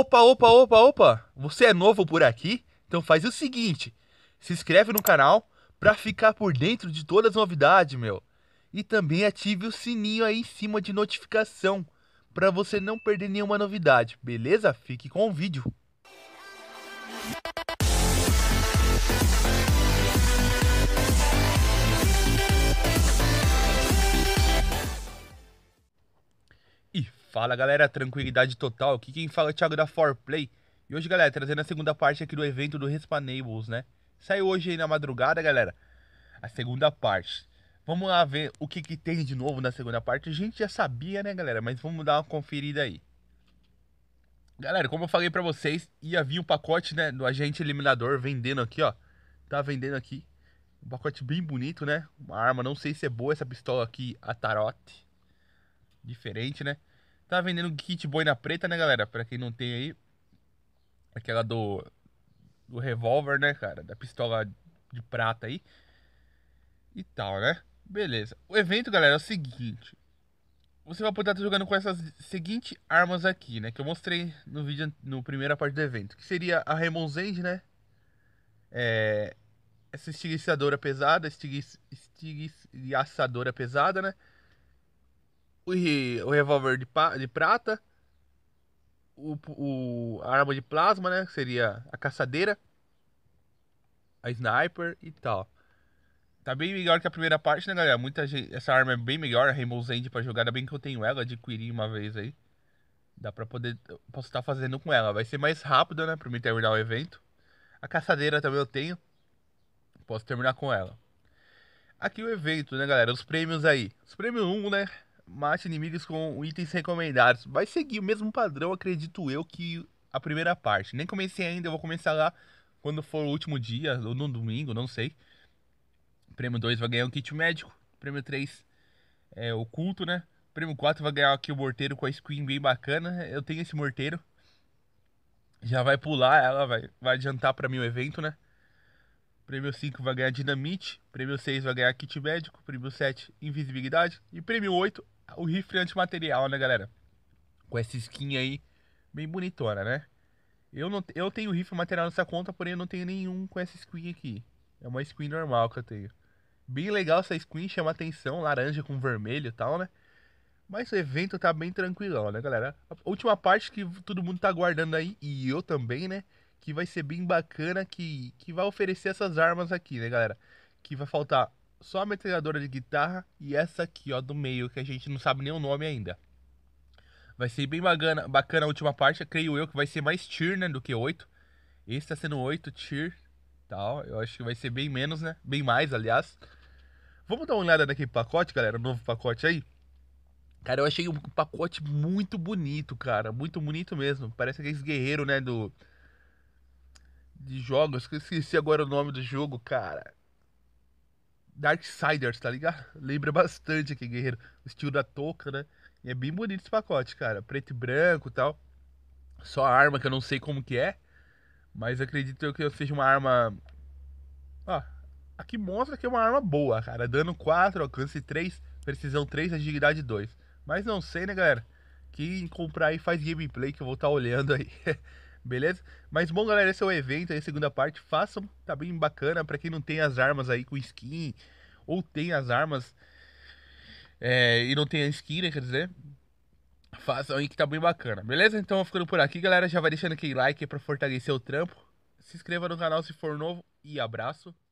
Opa, opa, opa, opa! Você é novo por aqui? Então faz o seguinte: se inscreve no canal para ficar por dentro de todas as novidades, meu. E também ative o sininho aí em cima de notificação para você não perder nenhuma novidade, beleza? Fique com o vídeo. Fala galera, tranquilidade total. Aqui quem fala é o Thiago da Forplay. E hoje, galera, trazendo a segunda parte aqui do evento do Respawnables né? Saiu hoje aí na madrugada, galera. A segunda parte. Vamos lá ver o que, que tem de novo na segunda parte. A gente já sabia, né, galera? Mas vamos dar uma conferida aí. Galera, como eu falei pra vocês, ia vir um pacote, né, do agente eliminador vendendo aqui, ó. Tá vendendo aqui. Um pacote bem bonito, né? Uma arma, não sei se é boa essa pistola aqui, a Tarot. Diferente, né? Tá vendendo kit boina preta, né, galera? Pra quem não tem aí. Aquela do. Do revólver, né, cara? Da pistola de prata aí. E tal, né? Beleza. O evento, galera, é o seguinte. Você vai poder estar tá jogando com essas seguintes armas aqui, né? Que eu mostrei no vídeo, no primeira parte do evento. Que seria a Remonzende, né? É... Essa estiguiçadora pesada, estiguiçadora pesada, né? o, o revólver de, de, prata, o, o, a arma de plasma, né? Que seria a caçadeira, a sniper e tal. Tá bem melhor que a primeira parte, né, galera? Muita gente, essa arma é bem melhor, a Rainbow's End pra jogar. Ainda bem que eu tenho ela, adquiri uma vez aí. Dá pra poder. Posso estar tá fazendo com ela. Vai ser mais rápido, né? Pra mim terminar o evento. A caçadeira também eu tenho. Posso terminar com ela. Aqui o evento, né, galera? Os prêmios aí. Os prêmios 1, né? Mate inimigos com itens recomendados. Vai seguir o mesmo padrão, acredito eu, que a primeira parte. Nem comecei ainda, eu vou começar lá quando for o último dia, ou no domingo, não sei. Prêmio 2 vai ganhar um kit médico. Prêmio 3 é oculto, né? Prêmio 4 vai ganhar aqui o morteiro com a skin bem bacana. Eu tenho esse morteiro. Já vai pular ela, vai, vai adiantar para mim o evento, né? Prêmio 5 vai ganhar dinamite. Prêmio 6 vai ganhar kit médico. Prêmio 7, invisibilidade. E prêmio 8, o rifle antimaterial, né, galera? Com essa skin aí, bem bonitona, né? Eu, não, eu tenho rifle material nessa conta, porém eu não tenho nenhum com essa skin aqui. É uma skin normal que eu tenho. Bem legal essa skin, chama atenção, laranja com vermelho e tal, né? Mas o evento tá bem tranquilão, né, galera? A última parte que todo mundo tá aguardando aí, e eu também, né? Que vai ser bem bacana, que, que vai oferecer essas armas aqui, né, galera? Que vai faltar só a metralhadora de guitarra e essa aqui, ó, do meio, que a gente não sabe nem o nome ainda. Vai ser bem bacana, bacana a última parte, creio eu que vai ser mais tier, né, do que 8. Esse tá sendo 8 tier, tal, eu acho que vai ser bem menos, né, bem mais, aliás. Vamos dar uma olhada naquele pacote, galera, o novo pacote aí. Cara, eu achei um pacote muito bonito, cara, muito bonito mesmo. Parece aqueles guerreiros, né, do... De jogos, eu esqueci agora o nome do jogo, cara Darksiders, tá ligado? Lembra bastante aqui, guerreiro. O estilo da touca, né? E é bem bonito esse pacote, cara. Preto e branco e tal. Só a arma que eu não sei como que é. Mas acredito que seja uma arma. Ó, aqui mostra que é uma arma boa, cara. Dano 4, alcance 3, precisão 3, agilidade 2. Mas não sei, né, galera? Quem comprar aí faz gameplay que eu vou estar tá olhando aí. Beleza? Mas bom, galera, esse é o evento aí, segunda parte. Façam, tá bem bacana. Pra quem não tem as armas aí com skin, ou tem as armas é, e não tem a skin, né, quer dizer, façam aí que tá bem bacana. Beleza? Então, ficando por aqui, galera. Já vai deixando aquele like pra fortalecer o trampo. Se inscreva no canal se for novo e abraço.